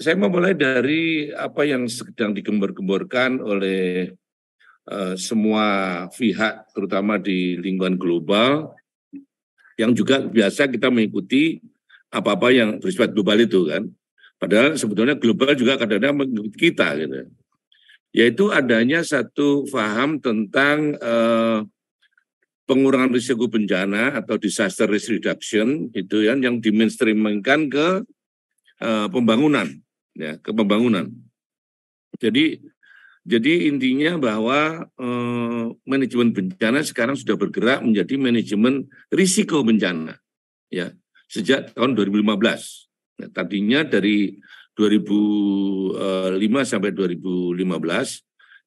saya mau mulai dari apa yang sedang digembar gemborkan oleh uh, semua pihak, terutama di lingkungan global, yang juga biasa kita mengikuti apa-apa yang bersifat global itu kan. Padahal sebetulnya global juga kadang-kadang mengikuti kita gitu. Yaitu adanya satu faham tentang uh, pengurangan risiko bencana atau disaster risk reduction itu ya, yang yang dimainstreamkan ke uh, pembangunan ya ke pembangunan. Jadi jadi intinya bahwa eh, manajemen bencana sekarang sudah bergerak menjadi manajemen risiko bencana ya sejak tahun 2015. Ya, nah, tadinya dari 2005 eh, sampai 2015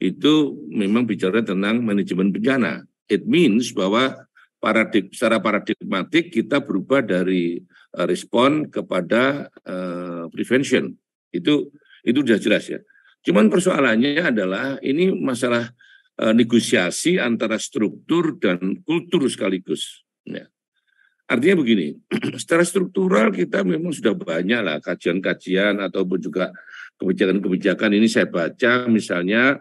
itu memang bicara tentang manajemen bencana. It means bahwa paradig, secara paradigmatik kita berubah dari eh, respon kepada uh, prevention itu itu sudah jelas ya. Cuman persoalannya adalah ini masalah e, negosiasi antara struktur dan kultur sekaligus. Ya. Artinya begini, secara struktural kita memang sudah banyak lah kajian-kajian ataupun juga kebijakan-kebijakan ini saya baca misalnya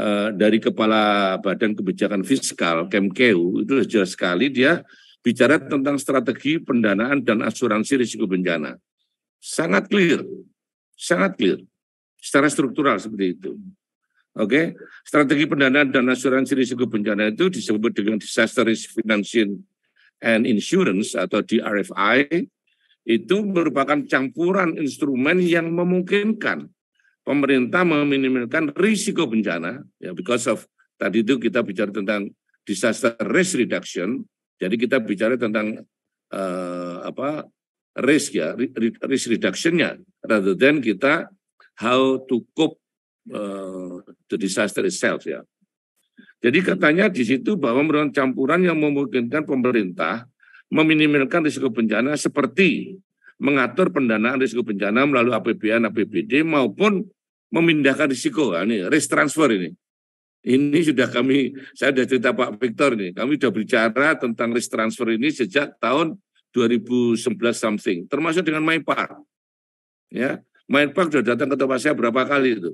e, dari Kepala Badan Kebijakan Fiskal, Kemkeu, itu jelas sekali dia bicara tentang strategi pendanaan dan asuransi risiko bencana. Sangat clear Sangat clear. Secara struktural seperti itu. Oke, okay? strategi pendanaan dan asuransi risiko bencana itu disebut dengan disaster risk financing and insurance atau DRFI itu merupakan campuran instrumen yang memungkinkan pemerintah meminimalkan risiko bencana ya because of tadi itu kita bicara tentang disaster risk reduction jadi kita bicara tentang uh, apa risk ya, risk reductionnya, rather than kita how to cope uh, the disaster itself ya. Jadi katanya di situ bahwa merupakan campuran yang memungkinkan pemerintah meminimalkan risiko bencana seperti mengatur pendanaan risiko bencana melalui APBN, APBD maupun memindahkan risiko. Nah, ini risk transfer ini. Ini sudah kami, saya sudah cerita Pak Victor nih, kami sudah bicara tentang risk transfer ini sejak tahun 2011 something, termasuk dengan Main Park Ya, Park sudah datang ke tempat saya berapa kali itu.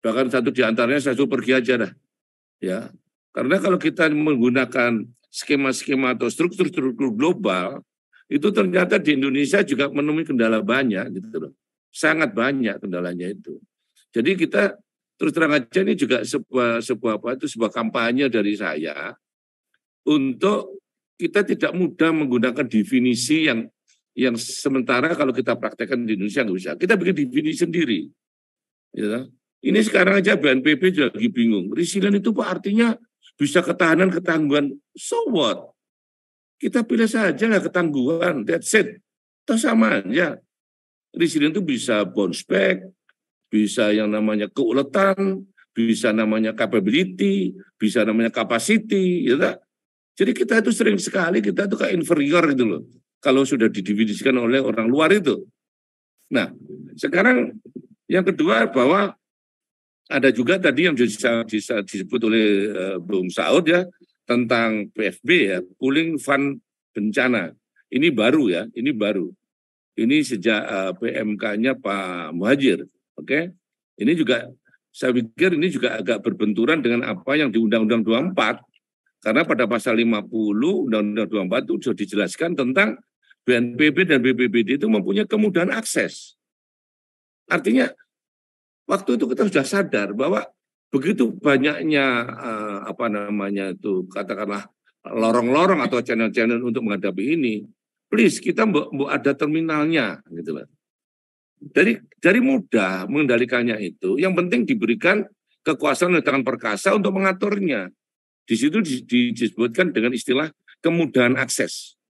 Bahkan satu di antaranya saya suruh pergi aja dah. Ya, karena kalau kita menggunakan skema-skema atau struktur-struktur global, itu ternyata di Indonesia juga menemui kendala banyak gitu loh. Sangat banyak kendalanya itu. Jadi kita terus terang aja ini juga sebuah sebuah apa itu sebuah kampanye dari saya untuk kita tidak mudah menggunakan definisi yang yang sementara kalau kita praktekkan di Indonesia nggak bisa. Kita bikin definisi sendiri. Ya. Ini sekarang aja BNPB juga lagi bingung. Resilient itu pak artinya bisa ketahanan, ketangguhan. So what? Kita pilih saja lah ketangguhan. That's it. Itu sama aja. Resilient itu bisa bounce back, bisa yang namanya keuletan, bisa namanya capability, bisa namanya capacity, ya tak? Jadi kita itu sering sekali kita itu kayak inferior gitu loh. Kalau sudah didefinisikan oleh orang luar itu. Nah, sekarang yang kedua bahwa ada juga tadi yang bisa disebut oleh eh, Bung Saud ya tentang PFB ya, pooling fund bencana. Ini baru ya, ini baru. Ini sejak eh, PMK-nya Pak Muhajir, oke? Okay? Ini juga saya pikir ini juga agak berbenturan dengan apa yang di Undang-Undang 24 karena pada pasal 50 Undang-Undang 24 itu sudah dijelaskan tentang BNPB dan BPBD itu mempunyai kemudahan akses. Artinya waktu itu kita sudah sadar bahwa begitu banyaknya eh, apa namanya itu katakanlah lorong-lorong atau channel-channel untuk menghadapi ini, please kita mbok ada terminalnya gitu loh. Dari dari mudah mengendalikannya itu, yang penting diberikan kekuasaan oleh tangan perkasa untuk mengaturnya. Di situ disebutkan dengan istilah kemudahan akses.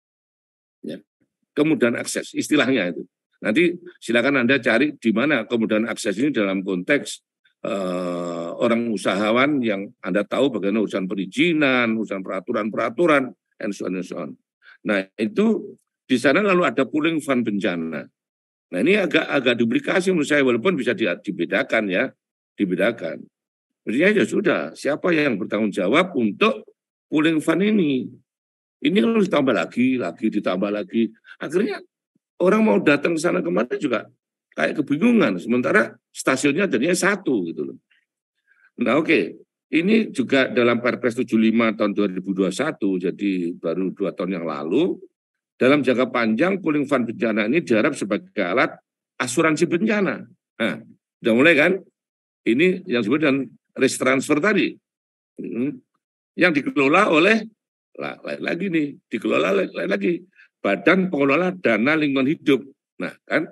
Ya. Kemudahan akses, istilahnya itu. Nanti silakan Anda cari di mana kemudahan akses ini dalam konteks uh, orang usahawan yang Anda tahu bagaimana urusan perizinan, urusan peraturan-peraturan, and so on and so on. Nah, itu di sana lalu ada pooling fund bencana. Nah, ini agak agak duplikasi menurut saya walaupun bisa dibedakan ya, dibedakan. Mestinya ya sudah, siapa yang bertanggung jawab untuk pooling fund ini? Ini harus ditambah lagi, lagi ditambah lagi. Akhirnya orang mau datang ke sana kemana juga kayak kebingungan. Sementara stasiunnya jadinya satu gitu loh. Nah oke, okay. ini juga dalam Perpres 75 tahun 2021, jadi baru dua tahun yang lalu, dalam jangka panjang pooling fund bencana ini diharap sebagai alat asuransi bencana. Nah, sudah mulai kan? Ini yang disebut dengan risk transfer tadi. Hmm. Yang dikelola oleh, lain lagi nih, dikelola lain lagi. Badan Pengelola Dana Lingkungan Hidup. Nah kan,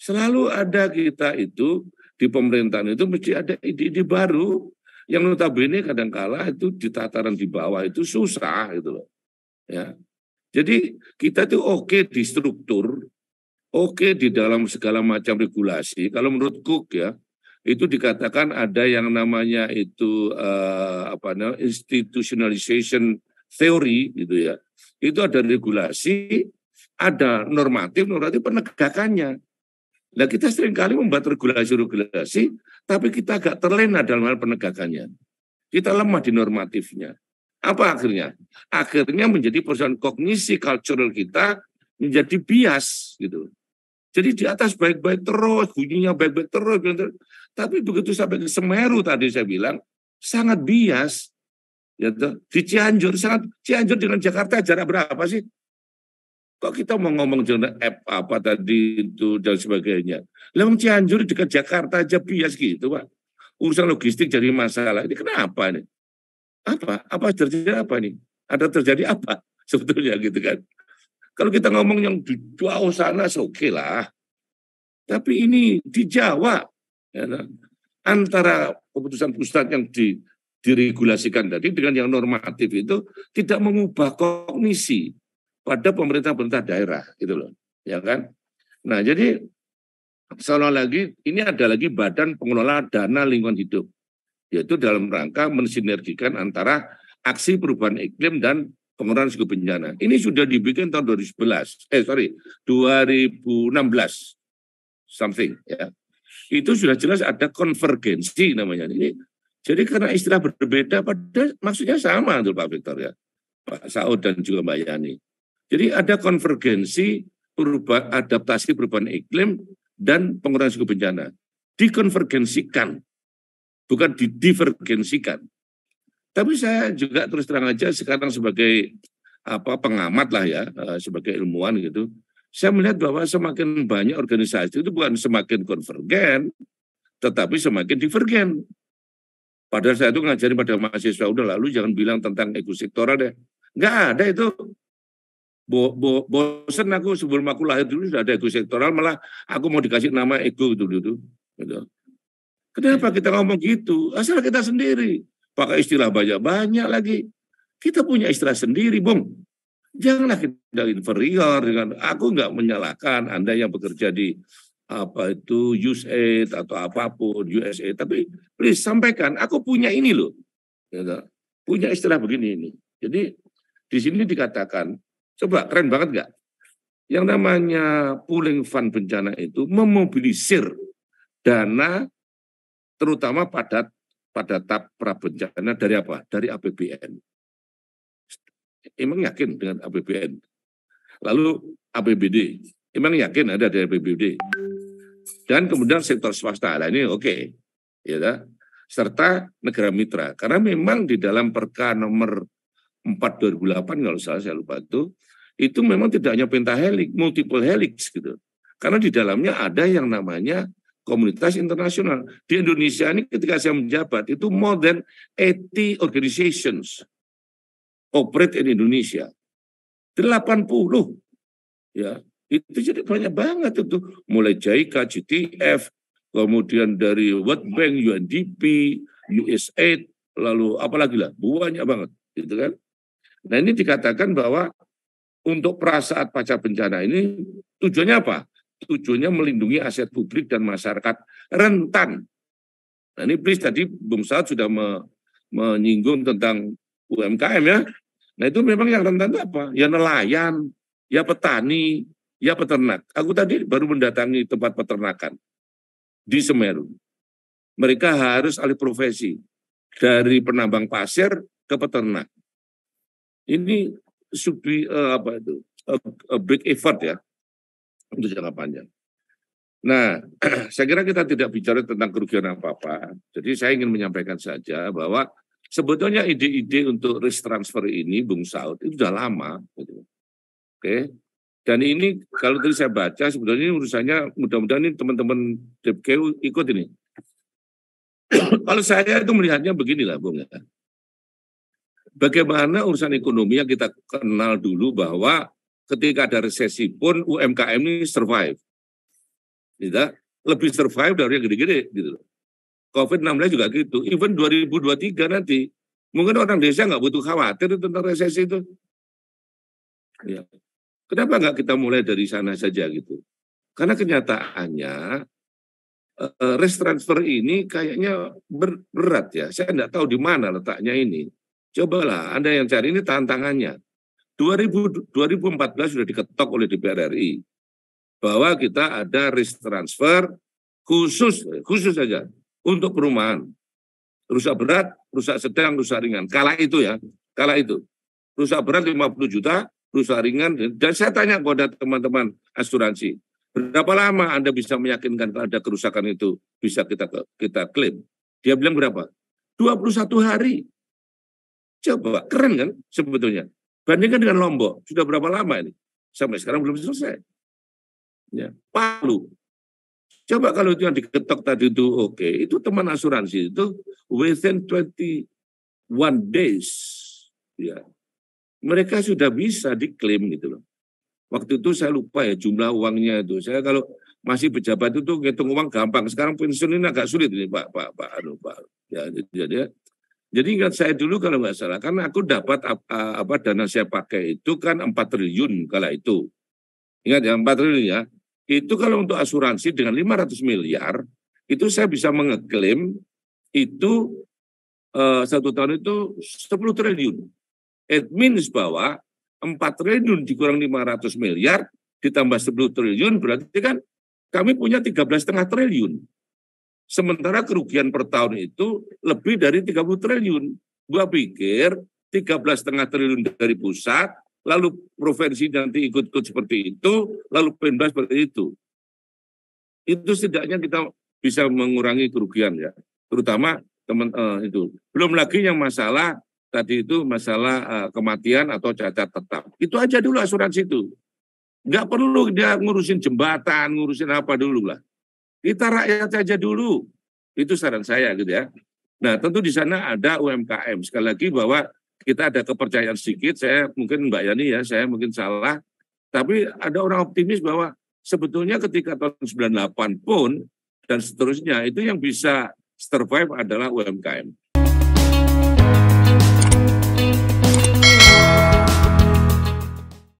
selalu ada kita itu, di pemerintahan itu mesti ada ide-ide baru, yang notabene kadangkala itu di tataran di bawah itu susah gitu loh. Ya. Jadi kita tuh oke di struktur, oke di dalam segala macam regulasi. Kalau menurut Cook ya, itu dikatakan ada yang namanya itu uh, apa namanya institutionalization theory gitu ya. Itu ada regulasi, ada normatif, normatif penegakannya. Nah kita seringkali membuat regulasi-regulasi, tapi kita agak terlena dalam hal penegakannya. Kita lemah di normatifnya. Apa akhirnya? Akhirnya menjadi persoalan kognisi cultural kita menjadi bias gitu. Jadi di atas baik-baik terus, bunyinya baik-baik terus, baik gitu. terus. Tapi begitu sampai ke Semeru tadi saya bilang, sangat bias. Ya Di Cianjur, sangat Cianjur dengan Jakarta jarak berapa sih? Kok kita mau ngomong zona app apa tadi itu dan sebagainya. Lemong Cianjur dekat Jakarta aja bias gitu Pak. Urusan logistik jadi masalah. Ini kenapa nih? Apa? Apa terjadi apa nih? Ada terjadi apa sebetulnya gitu kan? Kalau kita ngomong yang di jauh sana, oke lah. Tapi ini di Jawa, ya, antara keputusan pusat yang di, diregulasikan tadi dengan yang normatif itu tidak mengubah kognisi pada pemerintah-pemerintah daerah, gitu loh, ya kan? Nah, jadi seolah lagi ini ada lagi badan pengelola dana lingkungan hidup, yaitu dalam rangka mensinergikan antara aksi perubahan iklim dan pengurangan risiko bencana. Ini sudah dibikin tahun 2011, eh sorry, 2016 something ya. Itu sudah jelas ada konvergensi namanya. Ini jadi karena istilah berbeda pada maksudnya sama tuh Pak Victor ya. Pak Saud dan juga Mbak Yani. Jadi ada konvergensi perubahan adaptasi perubahan iklim dan pengurangan risiko bencana dikonvergensikan bukan didivergensikan tapi saya juga terus terang aja sekarang sebagai apa pengamat lah ya, eh, sebagai ilmuwan gitu, saya melihat bahwa semakin banyak organisasi itu bukan semakin konvergen, tetapi semakin divergen. Padahal saya itu ngajarin pada mahasiswa, udah lalu jangan bilang tentang ekosektoral deh. Nggak ada itu. Bo, bo, bosen aku sebelum aku lahir dulu sudah ada ego sektoral, malah aku mau dikasih nama ego dulu. Gitu. Kenapa iya. kita ngomong gitu? Asal kita sendiri pakai istilah banyak-banyak lagi. Kita punya istilah sendiri, Bung. Janganlah kita inferior dengan aku nggak menyalahkan Anda yang bekerja di apa itu USAID atau apapun USA tapi please sampaikan aku punya ini loh gitu. punya istilah begini ini jadi di sini dikatakan coba keren banget nggak yang namanya pooling fund bencana itu memobilisir dana terutama padat pada tahap prabencana dari apa? Dari APBN. Emang yakin dengan APBN? Lalu APBD. Emang yakin ada dari APBD? Dan kemudian sektor swasta. Nah ini oke. Okay. Ya, dah. serta negara mitra. Karena memang di dalam perka nomor 4 2008 kalau salah saya lupa itu, itu memang tidak hanya pentahelik, multiple helix gitu. Karena di dalamnya ada yang namanya komunitas internasional. Di Indonesia ini ketika saya menjabat itu more than 80 organizations operate in Indonesia. 80 ya itu jadi banyak banget itu mulai JICA, GTF, kemudian dari World Bank, UNDP, USAID, lalu apalagi lah banyak banget gitu kan. Nah ini dikatakan bahwa untuk perasaan pasca bencana ini tujuannya apa? tujuannya melindungi aset publik dan masyarakat rentan. Nah, ini please tadi Bung Saud sudah me, menyinggung tentang UMKM ya. Nah itu memang yang rentan itu apa? Ya nelayan, ya petani, ya peternak. Aku tadi baru mendatangi tempat peternakan di Semeru. Mereka harus alih profesi dari penambang pasir ke peternak. Ini should eh, apa itu a, a big effort ya untuk jangka panjang. Nah, saya kira kita tidak bicara tentang kerugian apa-apa. Jadi saya ingin menyampaikan saja bahwa sebetulnya ide-ide untuk risk transfer ini, Bung Saud, itu sudah lama. Gitu. Oke, dan ini kalau tadi saya baca sebetulnya ini urusannya mudah-mudahan ini teman-teman DPKU ikut ini. kalau saya itu melihatnya beginilah Bung ya. Bagaimana urusan ekonomi yang kita kenal dulu bahwa ketika ada resesi pun UMKM ini survive. Tidak gitu. lebih survive dari yang gede-gede gitu. Covid-19 juga gitu. Even 2023 nanti mungkin orang desa nggak butuh khawatir tentang resesi itu. Ya. Kenapa nggak kita mulai dari sana saja gitu? Karena kenyataannya eh, eh, rest transfer ini kayaknya berat ya. Saya nggak tahu di mana letaknya ini. Cobalah Anda yang cari ini tantangannya. 2000, 2014 sudah diketok oleh DPR RI bahwa kita ada risk transfer khusus khusus saja untuk perumahan. Rusak berat, rusak sedang, rusak ringan. Kala itu ya, kala itu. Rusak berat 50 juta, rusak ringan. Dan saya tanya kepada teman-teman asuransi, berapa lama Anda bisa meyakinkan kalau ada kerusakan itu bisa kita kita klaim? Dia bilang berapa? 21 hari. Coba, keren kan sebetulnya. Bandingkan dengan Lombok, sudah berapa lama ini? Sampai sekarang belum selesai. Ya. Palu. Coba kalau itu yang diketok tadi itu oke, okay. itu teman asuransi itu within 21 days. Ya. Mereka sudah bisa diklaim gitu loh. Waktu itu saya lupa ya jumlah uangnya itu. Saya kalau masih pejabat itu tuh ngitung uang gampang. Sekarang pensiun ini agak sulit ini Pak Pak Pak Anu Pak. Ya, jadi ya, jadi ingat saya dulu kalau nggak salah, karena aku dapat apa, apa dana saya pakai itu kan 4 triliun kala itu. Ingat ya, 4 triliun ya. Itu kalau untuk asuransi dengan 500 miliar, itu saya bisa mengeklaim itu eh, satu tahun itu 10 triliun. It means bahwa 4 triliun dikurang 500 miliar, ditambah 10 triliun, berarti kan kami punya 13,5 triliun. Sementara kerugian per tahun itu lebih dari 30 triliun. Gua pikir 13,5 triliun dari pusat, lalu provinsi nanti ikut-ikut seperti itu, lalu Pemda seperti itu. Itu setidaknya kita bisa mengurangi kerugian ya, terutama teman eh, itu. Belum lagi yang masalah tadi itu masalah eh, kematian atau cacat tetap. Itu aja dulu asuransi itu. Nggak perlu dia ngurusin jembatan, ngurusin apa dulu lah. Kita rakyat saja dulu. Itu saran saya gitu ya. Nah tentu di sana ada UMKM. Sekali lagi bahwa kita ada kepercayaan sedikit, saya mungkin Mbak Yani ya, saya mungkin salah. Tapi ada orang optimis bahwa sebetulnya ketika tahun 98 pun dan seterusnya itu yang bisa survive adalah UMKM.